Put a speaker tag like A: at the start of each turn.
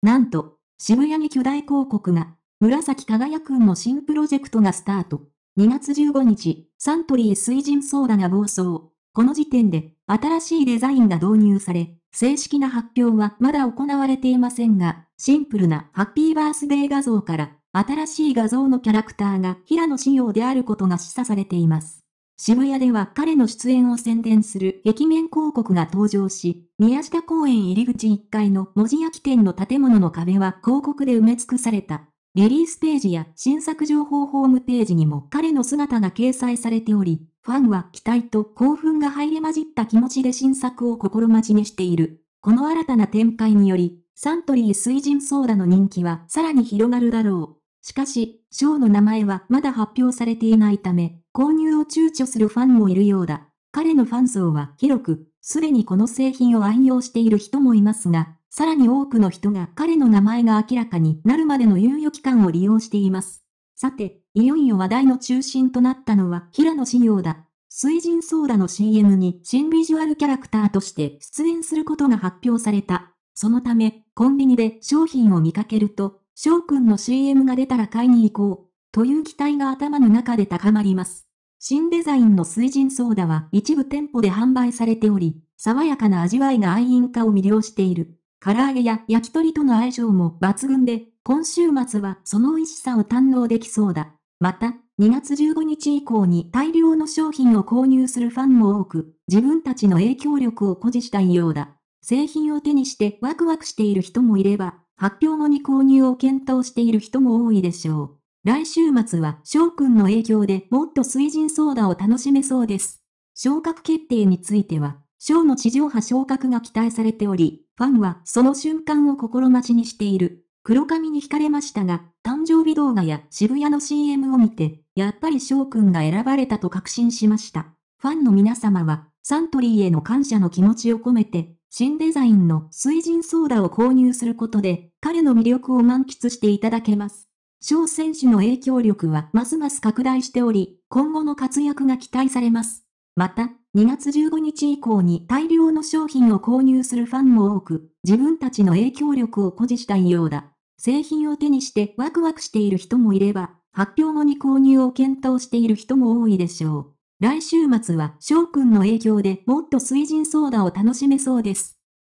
A: なんと、渋谷に巨大広告が、紫輝くんの新プロジェクトがスタート。2月15日、サントリー水人ソーダが暴走。この時点で、新しいデザインが導入され、正式な発表はまだ行われていませんが、シンプルなハッピーバースデー画像から、新しい画像のキャラクターが平野仕様であることが示唆されています。渋谷では彼の出演を宣伝する壁面広告が登場し、宮下公園入り口1階の文字焼き店の建物の壁は広告で埋め尽くされた。リリースページや新作情報ホームページにも彼の姿が掲載されており、ファンは期待と興奮が入り混じった気持ちで新作を心待ちにしている。この新たな展開により、サントリー水人ソーダの人気はさらに広がるだろう。しかし、ショーの名前はまだ発表されていないため、購入を躊躇するファンもいるようだ。彼のファン層は広く、すでにこの製品を愛用している人もいますが、さらに多くの人が彼の名前が明らかになるまでの猶予期間を利用しています。さて、いよいよ話題の中心となったのは平野紫耀だ。水人ソーダの CM に新ビジュアルキャラクターとして出演することが発表された。そのため、コンビニで商品を見かけると、翔くんの CM が出たら買いに行こう、という期待が頭の中で高まります。新デザインの水人ソーダは一部店舗で販売されており、爽やかな味わいが愛飲家を魅了している。唐揚げや焼き鳥との相性も抜群で、今週末はその美味しさを堪能できそうだ。また、2月15日以降に大量の商品を購入するファンも多く、自分たちの影響力を誇示したいようだ。製品を手にしてワクワクしている人もいれば、発表後に購入を検討している人も多いでしょう。来週末は翔くんの影響でもっと水人ソーダを楽しめそうです。昇格決定については、翔の地上波昇格が期待されており、ファンはその瞬間を心待ちにしている。黒髪に惹かれましたが、誕生日動画や渋谷の CM を見て、やっぱり翔くんが選ばれたと確信しました。ファンの皆様は、サントリーへの感謝の気持ちを込めて、新デザインの水人ソーダを購入することで、彼の魅力を満喫していただけます。翔選手の影響力はますます拡大しており、今後の活躍が期待されます。また、2月15日以降に大量の商品を購入するファンも多く、自分たちの影響力を誇示したいようだ。製品を手にしてワクワクしている人もいれば、発表後に購入を検討している人も多いでしょう。来週末は翔くんの影響でもっと水人ソーダを楽しめそうです。